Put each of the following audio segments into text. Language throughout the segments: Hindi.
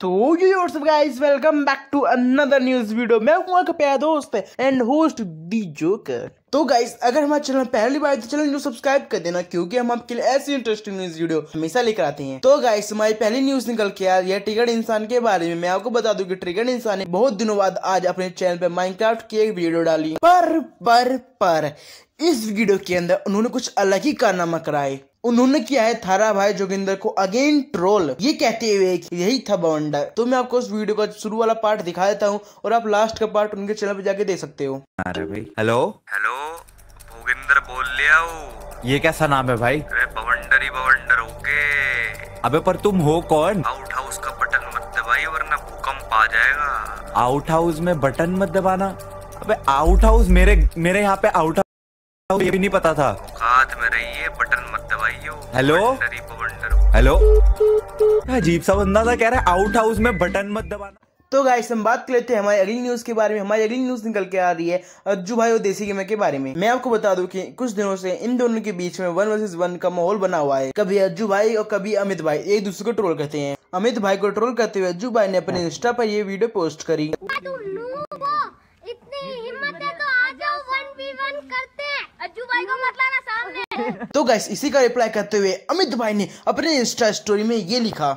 तो guys welcome back to another news video मैं हूं आपका प्यारा दोस्त एंड होस्ट दी जोकर तो गाइस अगर हमारे चैनल पहली बार तो चैनल सब्सक्राइब कर देना क्योंकि हम आपके लिए ऐसी इंटरेस्टिंग न्यूज वीडियो हमेशा लेकर आते हैं तो गाइस हमारी पहली न्यूज निकल के यार यह ट्रिगर इंसान के बारे में मैं आपको बता दू की ट्रिगर इंसान ने बहुत दिनों बाद आज अपने चैनल पर माइनक्राफ्ट की एक वीडियो डाली पर पर पर इस वीडियो के अंदर उन्होंने कुछ अलग ही कारनामा कराए उन्होंने किया है थारा भाई जोगिंदर को अगेन ट्रोल ये कहते हुए कि यही था बवंडर तो मैं आपको उस वीडियो का शुरू वाला पार्ट दिखा देता हूँ और आप लास्ट का पार्ट उनके चैनल पे जाके देख सकते हो अरे भाई हेलो हेलो भोगिंदर बोल लिया ये कैसा नाम है भाई अरे बवंडर ही बवंडर ओके अबे पर तुम हो कौन आउट हाउस का बटन मत दबाई वरना भूकंप आ जाएगा आउट हाउस में बटन मत दबाना अबे आउट हाउस मेरे मेरे यहाँ पे आउट तो ये भी नहीं पता था हाथ में रहिए बटन मत दबाइयो हेलो हेलो अजीब सा बंदा था कह रहा है आउट हाउस में बटन मत दबाना तो गाइस हम बात कर लेते हैं हमारी अगली न्यूज़ के बारे में हमारी अगली न्यूज़ निकल के आ रही है अज्जू भाई और देसी गेमर के बारे में मैं आपको बता दूं कि कुछ दिनों से इन दोनों के बीच में वन वर्सेस वन का माहौल बना हुआ है कभी अज्जू भाई और कभी अमित भाई एक दूसरे को ट्रोल करते हैं अमित भाई को ट्रोल करते हुए अज्जू भाई ने अपने इंस्टा पर ये वीडियो पोस्ट करी इतनी हिम्मत है तो तो गैस इसी का रिप्लाई करते हुए अमित भाई ने अपने इंस्टा स्टोरी में ये लिखा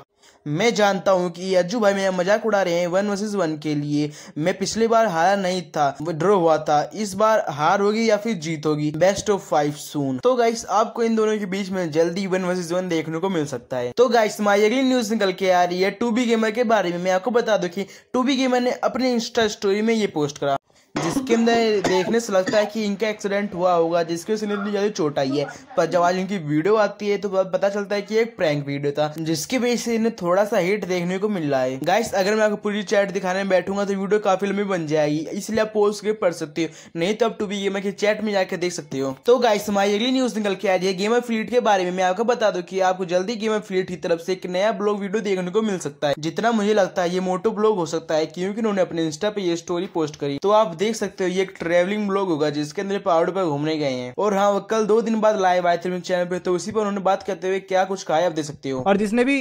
मैं जानता हूँ कि अज्जू भाई मेरा मजाक उड़ा रहे हैं वन वर्सेज वन के लिए मैं पिछले बार हारा नहीं था ड्रॉ हुआ था इस बार हार होगी या फिर जीत होगी बेस्ट ऑफ फाइव सून तो गाइस आपको इन दोनों के बीच में जल्दी वन वर्सेज वन देखने को मिल सकता है तो गाइस माई अगली न्यूज निकल के आ रही है टू बी गेमर के बारे में मैं आपको बता दू की टू बी गेमर ने अपने इंस्टा स्टोरी में ये पोस्ट करा जिसके अंदर देखने से लगता है कि इनका एक्सीडेंट हुआ होगा जिसकी वजह से इतनी ज़्यादा चोट आई है पर जब आज इनकी वीडियो आती है तो पता चलता है कि एक प्रैंक वीडियो था जिसकी वजह से इन्हें थोड़ा सा हिट देखने को मिल रहा है गाइस अगर मैं आपको पूरी चैट दिखाने में बैठूंगा तो वीडियो काफी लंबी बन जाएगी इसलिए आप पोस्ट के पढ़ सकते हो नहीं तो आप टू बी गेम की चैट में जाकर देख सकते हो तो गाइस हमारी अगली न्यूज निकल के आ रही है ऑफ फ्लीट के बारे में मैं आपको बता दू की आपको जल्दी गेम ऑफ फ्लीट की तरफ से एक नया ब्लॉग वीडियो देखने को मिल सकता है जितना मुझे लगता है ये मोटो ब्लॉग हो सकता है क्योंकि उन्होंने अपने इंस्टा पे ये स्टोरी पोस्ट करी तो आप देख सकते हो ये एक ट्रेवलिंग ब्लॉग होगा जिसके अंदर पहाड़ों पर घूमने गए हैं और हाँ वो कल दो दिन बाद लाइव आए थे चैनल पे तो उसी पर उन्होंने बात करते हुए क्या कुछ कहा आप देख सकते हो और जिसने भी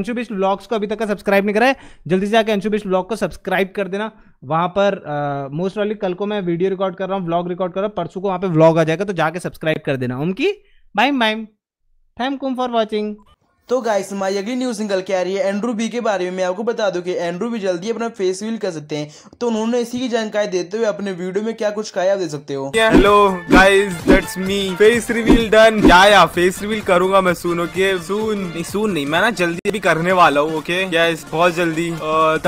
अंशु बिस्ट ब्लॉग्स को अभी तक सब्सक्राइब नहीं करा जल्दी से आके अंशु बिस्ट ब्लॉग को सब्सक्राइब कर देना वहां पर मोस्ट वाली कल को मैं वीडियो रिकॉर्ड कर रहा हूँ ब्लॉग रिकॉर्ड कर रहा हूँ परसों को वहां पे ब्लॉग आ जाएगा तो जाके सब्सक्राइब कर देना उनकी बाइम बाइम थैंक यू फॉर वॉचिंग तो गाइस हमारी अगली न्यूज़ निकल के आ रही है एंड्रू बी के बारे में मैं आपको बता दूं कि एंड्रू भी जल्दी अपना फेस व्हील कर सकते हैं तो उन्होंने इसी की जानकारी देते हुए अपने वीडियो में क्या कुछ कहा दे सकते हो hello guys that's me face reveal done या फेस रिवील करूंगा मैं सुनो के सुन नहीं सुन नहीं मैं ना जल्दी भी करने वाला हूँ ओके यस बहुत जल्दी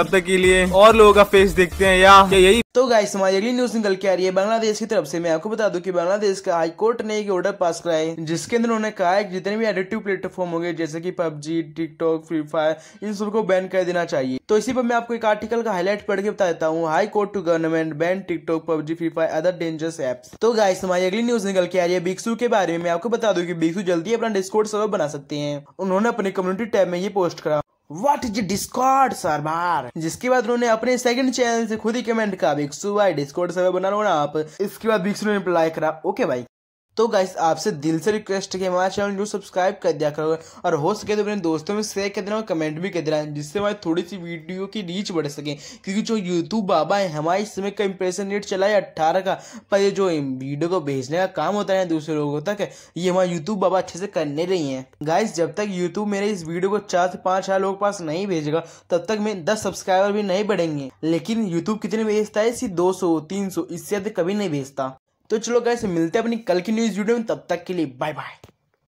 तब तक के लिए और लोगों का फेस देखते हैं या यही तो गाय समाज अगली न्यूज निकल के आ रही है बांग्लादेश की तरफ से मैं आपको बता दूं कि बांग्लादेश का हाई कोर्ट ने एक ऑर्डर पास है जिसके अंदर उन्होंने कहा है कि जितने भी एडिटिव प्लेटफॉर्म होंगे जैसे कि पबजी टिकटॉक फ्री फायर इन सबको बैन कर देना चाहिए तो इसी पर मैं आपको एक आर्टिकल का हाईलाइट पढ़ के बता देता हूँ high court to government ban TikTok PUBG free fire other dangerous apps तो गाय समाज अगली न्यूज निकल के आ रही है बिक्सु के बारे में मैं आपको बता दू की बिक्सू जल्दी अपना डिस्कोर्ट सर्वर बना सकते हैं उन्होंने अपनी कम्युनिटी टैब में ये पोस्ट करा व्हाट इज डिस्कॉर्ड सरबार जिसके बाद उन्होंने अपने सेकंड चैनल से खुद ही कमेंट कहा बिक्सू भाई डिस्कॉर्ड सर्वर बना लो ना आप इसके बाद बिक्सू ने रिप्लाई करा ओके भाई तो गाइस आपसे दिल से रिक्वेस्ट है कि चैनल जो सब्सक्राइब कर दिया करोगे और हो सके तो अपने दोस्तों में शेयर कर देना और कमेंट भी कर देना जिससे हमारी थोड़ी सी वीडियो की रीच बढ़ सके क्योंकि जो यूट्यूब बाबा है हमारे इस समय का इंप्रेशन रेट चला है अट्ठारह का पर ये जो वीडियो को भेजने का काम होता है दूसरे लोगों तक ये हमारे यूट्यूब बाबा अच्छे से करने रही है गाइस जब तक यूट्यूब मेरे इस वीडियो को चार से पाँच हजार लोगों के पास नहीं भेजेगा तब तक मेरे दस सब्सक्राइबर भी नहीं बढ़ेंगे लेकिन यूट्यूब कितने भेजता है इसी दो सौ तीन सौ इससे अधिक कभी नहीं भेजता तो चलो गैस मिलते हैं अपनी कल की न्यूज़ वीडियो में तब तक के लिए बाय बाय